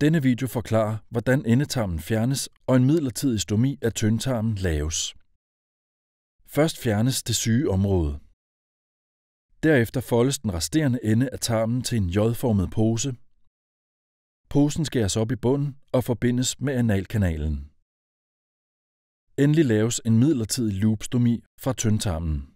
Denne video forklarer, hvordan endetarmen fjernes og en midlertidig stomi af tyndtarmen laves. Først fjernes det syge område. Derefter foldes den resterende ende af tarmen til en J-formet pose. Posen skæres op i bunden og forbindes med analkanalen. Endelig laves en midlertidig loopstomi fra tyndtarmen.